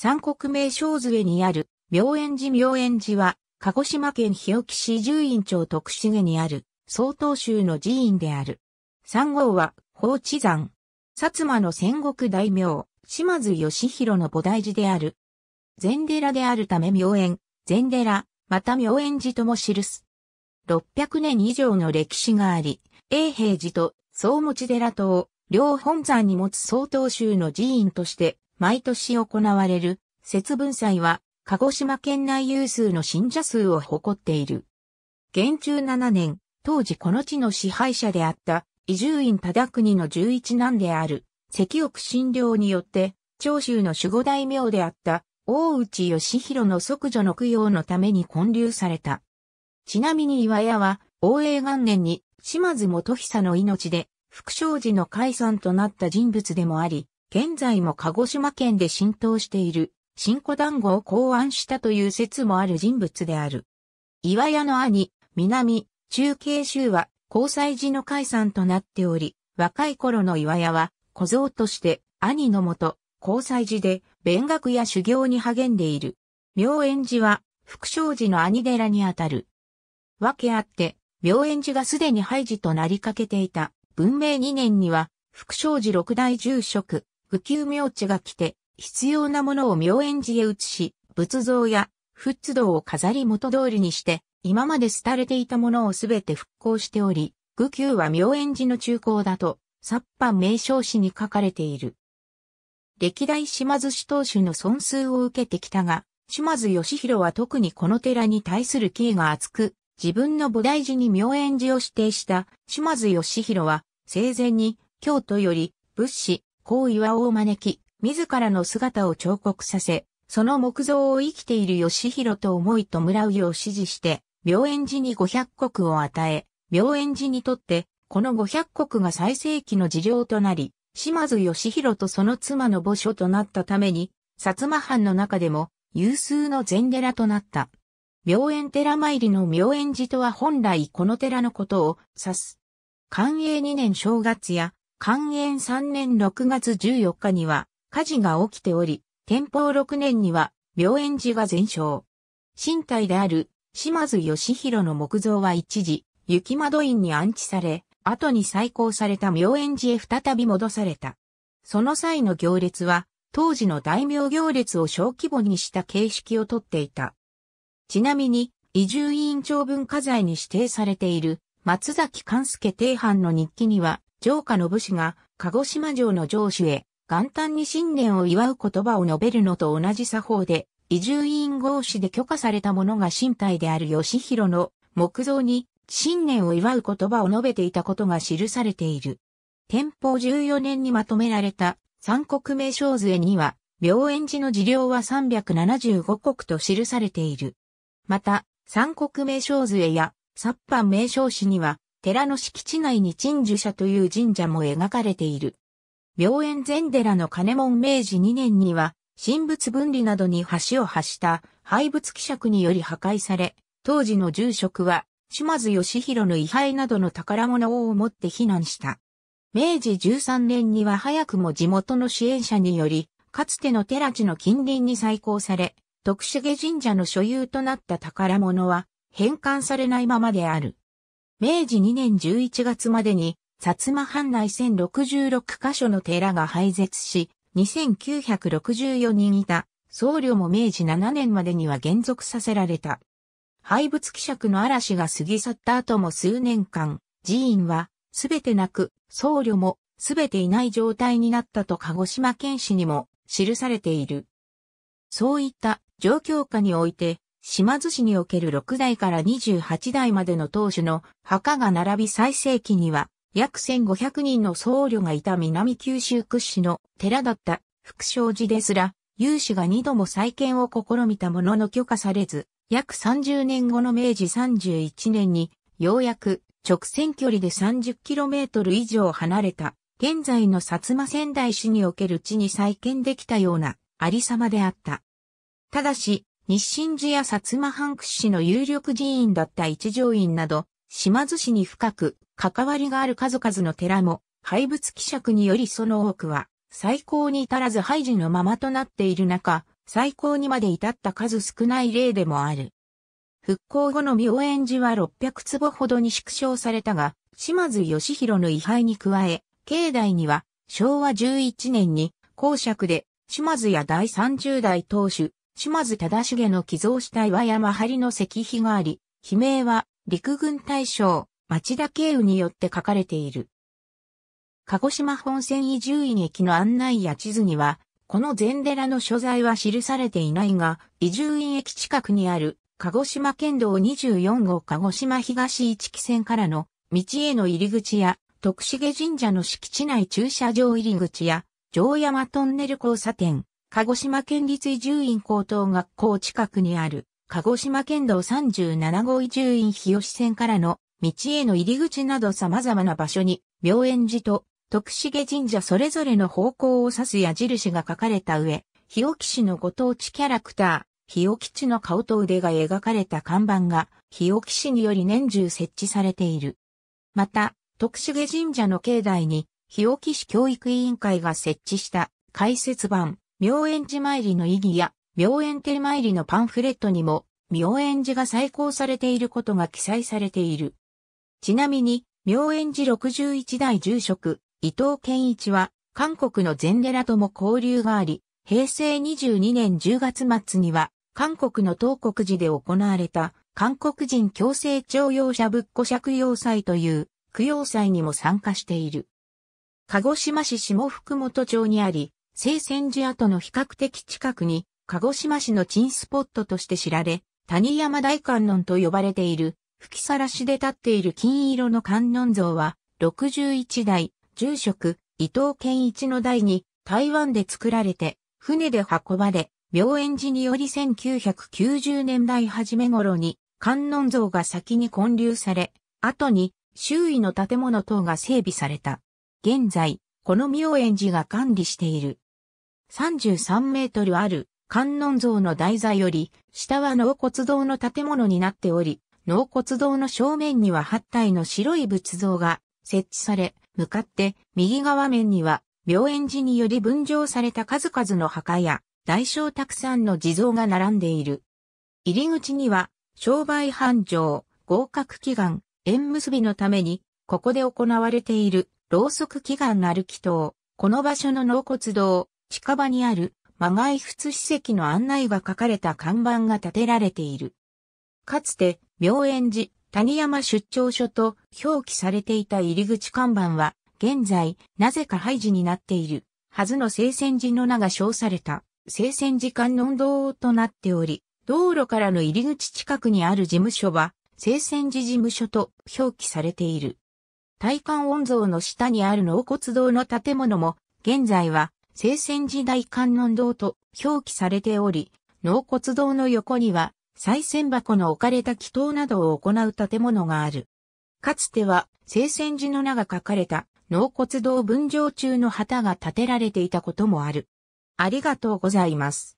三国名称杖にある、明円寺明円寺は、鹿児島県日置市十院町徳重にある、曹洞宗の寺院である。三号は、法智山。薩摩の戦国大名、島津義弘の菩提寺である。禅寺であるため明円、禅寺、また明円寺とも記す。600年以上の歴史があり、永平寺と総持寺とを両本山に持つ曹洞宗の寺院として毎年行われる節分祭は鹿児島県内有数の信者数を誇っている。現中7年、当時この地の支配者であった伊集院忠国の十一男である関奥診療によって長州の守護大名であった大内義弘の即女の供養のために建立された。ちなみに岩屋は、応永元年に島津元久の命で、副将寺の解散となった人物でもあり、現在も鹿児島県で浸透している、新古団子を考案したという説もある人物である。岩屋の兄、南、中慶州は、交際時の解散となっており、若い頃の岩屋は、小僧として兄のもと、交際時で、勉学や修行に励んでいる。明円寺は、福祥寺の兄寺にあたる。わけあって、明円寺がすでに廃寺となりかけていた、文明2年には、福祥寺六大住職、具給明地が来て、必要なものを明円寺へ移し、仏像や仏道を飾り元通りにして、今まで廃れていたものをすべて復興しており、具給は明円寺の中高だと、殺藩名称誌に書かれている。歴代島津氏当主の損数を受けてきたが、島津義弘は特にこの寺に対する敬意が厚く、自分の菩提寺に明円寺を指定した島津義弘は、生前に京都より仏師、高岩を招き、自らの姿を彫刻させ、その木造を生きている義弘と思い弔うよう指示して、病園寺に五百国を与え、病園寺にとって、この五百国が最盛期の事情となり、島津義弘とその妻の墓所となったために、薩摩藩の中でも有数の禅寺となった。病園寺参りの病園寺とは本来この寺のことを指す。寛永2年正月や寛延3年6月14日には火事が起きており、天保6年には病院寺が全焼。身体である島津義弘の木造は一時、雪窓院に安置され、後に再興された妙園寺へ再び戻された。その際の行列は、当時の大名行列を小規模にした形式をとっていた。ちなみに、移住委員長文化財に指定されている松崎勘介定藩の日記には、城下信氏が鹿児島城の城主へ元旦に新年を祝う言葉を述べるのと同じ作法で、移住院合祀で許可されたものが身体である義弘の木造に新年を祝う言葉を述べていたことが記されている。天保14年にまとめられた三国名称図には、病園寺の治療は375国と記されている。また、三国名称図や、殺藩名称史には、寺の敷地内に鎮守者という神社も描かれている。病園禅寺の金門明治2年には、神仏分離などに橋を発した廃仏希釈により破壊され、当時の住職は、島津義弘の遺廃などの宝物を持って避難した。明治13年には早くも地元の支援者により、かつての寺地の近隣に再興され、徳重神社の所有となった宝物は返還されないままである。明治2年11月までに、薩摩藩内1066カ所の寺が廃絶し、2964人いた、僧侶も明治7年までには減俗させられた。廃仏希釈の嵐が過ぎ去った後も数年間、寺院は、すべてなく、僧侶も、すべていない状態になったと鹿児島県史にも記されている。そういった状況下において、島津市における6代から28代までの当主の墓が並び最盛期には約1500人の僧侶がいた南九州屈指の寺だった福祥寺ですら、有志が二度も再建を試みたものの許可されず、約30年後の明治31年に、ようやく直線距離で 30km 以上離れた、現在の薩摩仙台市における地に再建できたようなありさまであった。ただし、日清寺や薩摩藩屈指の有力寺院だった一条院など、島津市に深く関わりがある数々の寺も、廃仏希釈によりその多くは、最高に至らず廃寺のままとなっている中、最高にまで至った数少ない例でもある。復興後の明円寺は600坪ほどに縮小されたが、島津義弘の位牌に加え、境内には昭和11年に公爵で島津や第30代当主、島津忠重の寄贈した岩山張の石碑があり、碑名は陸軍大将町田慶雨によって書かれている。鹿児島本線移住院駅の案内や地図には、この禅寺の所在は記されていないが、移住院駅近くにある鹿児島県道24号鹿児島東一木線からの道への入り口や、徳重神社の敷地内駐車場入り口や、城山トンネル交差点、鹿児島県立移住院高等学校近くにある、鹿児島県道37号移住院日吉線からの道への入り口など様々な場所に、妙円寺と徳重神社それぞれの方向を指す矢印が書かれた上、日置市のご当地キャラクター、日置市の顔と腕が描かれた看板が、日置市により年中設置されている。また、徳重神社の境内に、日置市教育委員会が設置した解説版、明円寺参りの意義や、明円寺参りのパンフレットにも、明円寺が再興されていることが記載されている。ちなみに、明円寺61代住職、伊藤健一は、韓国の禅寺とも交流があり、平成22年10月末には、韓国の東国寺で行われた、韓国人強制徴用者仏庫釈用祭という、供養祭にも参加している。鹿児島市下福本町にあり、聖戦寺跡の比較的近くに、鹿児島市の珍スポットとして知られ、谷山大観音と呼ばれている、吹きさらしで立っている金色の観音像は、61代、住職、伊藤健一の代に、台湾で作られて、船で運ばれ、妙円寺により1990年代初め頃に、観音像が先に建立され、後に、周囲の建物等が整備された。現在、この妙円寺が管理している。33メートルある観音像の台座より、下は納骨堂の建物になっており、納骨堂の正面には8体の白い仏像が設置され、向かって右側面には、病院寺により分譲された数々の墓や、大小たくさんの地蔵が並んでいる。入り口には、商売繁盛、合格祈願、縁結びのために、ここで行われている、ろうそく祈願なる祈祷、この場所の納骨堂、近場にあるマガイフツ史跡の案内が書かれた看板が建てられている。かつて、明円寺、谷山出張所と表記されていた入り口看板は、現在、なぜか廃寺になっている、はずの聖戦寺の名が称された、聖戦寺観音堂となっており、道路からの入り口近くにある事務所は、聖戦寺事務所と表記されている。大観音像の下にある納骨堂の建物も、現在は聖戦時代観音堂と表記されており、納骨堂の横には、再銭箱の置かれた祈祷などを行う建物がある。かつては、聖戦時の名が書かれた納骨堂分譲中の旗が建てられていたこともある。ありがとうございます。